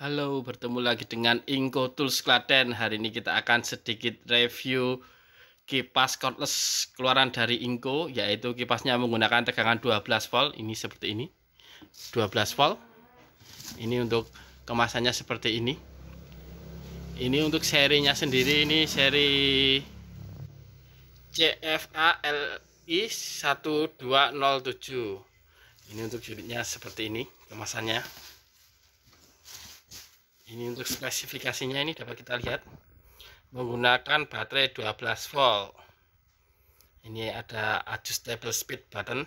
Halo, bertemu lagi dengan Inko Tools Klaten. Hari ini kita akan sedikit review kipas cordless keluaran dari Inko, yaitu kipasnya menggunakan tegangan 12 volt. Ini seperti ini, 12 volt. Ini untuk kemasannya seperti ini. Ini untuk serinya sendiri, ini seri CFALI 1207. Ini untuk unitnya seperti ini, kemasannya ini untuk spesifikasinya ini dapat kita lihat menggunakan baterai 12 volt ini ada adjustable speed button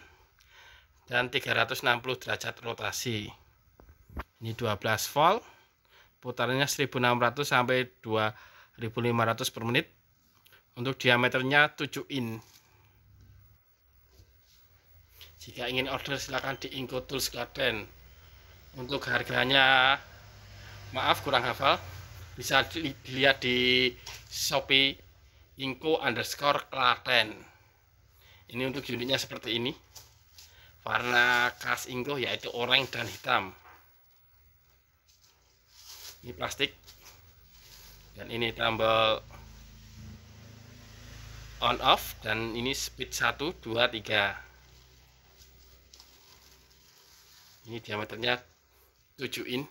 dan 360 derajat rotasi ini 12 volt putarnya 1600 sampai 2500 per menit untuk diameternya 7 in jika ingin order silahkan di Inko Tools Garden untuk harganya maaf kurang hafal bisa dilihat di Shopee Inko underscore Klaten ini untuk unitnya seperti ini warna khas Inko yaitu orange dan hitam ini plastik dan ini tombol on off dan ini speed 1 2 3 ini diameternya 7 in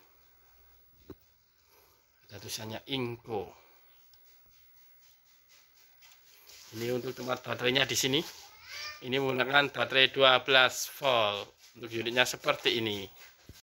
tulisannya Inko ini untuk tempat baterainya di sini ini menggunakan baterai 12 volt untuk unitnya seperti ini